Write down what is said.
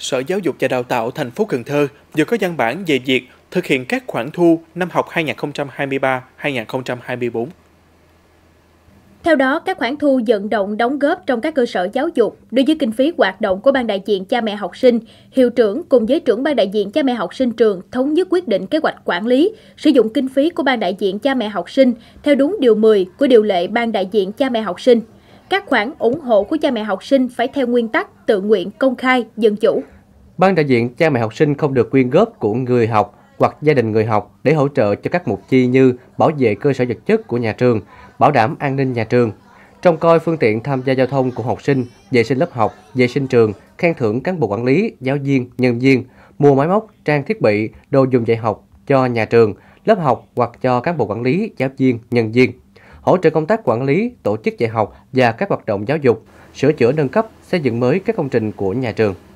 Sở Giáo dục và Đào tạo thành phố Cần Thơ vừa có văn bản về việc thực hiện các khoản thu năm học 2023-2024. Theo đó, các khoản thu vận động đóng góp trong các cơ sở giáo dục đối với kinh phí hoạt động của ban đại diện cha mẹ học sinh, hiệu trưởng cùng với trưởng ban đại diện cha mẹ học sinh trường thống nhất quyết định kế hoạch quản lý, sử dụng kinh phí của ban đại diện cha mẹ học sinh theo đúng điều 10 của điều lệ ban đại diện cha mẹ học sinh các khoản ủng hộ của cha mẹ học sinh phải theo nguyên tắc tự nguyện, công khai, dân chủ. Ban đại diện cha mẹ học sinh không được quyên góp của người học hoặc gia đình người học để hỗ trợ cho các mục chi như bảo vệ cơ sở vật chất của nhà trường, bảo đảm an ninh nhà trường, trông coi phương tiện tham gia giao thông của học sinh, vệ sinh lớp học, vệ sinh trường, khen thưởng cán bộ quản lý, giáo viên, nhân viên, mua máy móc, trang thiết bị, đồ dùng dạy học cho nhà trường, lớp học hoặc cho cán bộ quản lý, giáo viên, nhân viên hỗ trợ công tác quản lý, tổ chức dạy học và các hoạt động giáo dục, sửa chữa nâng cấp, xây dựng mới các công trình của nhà trường.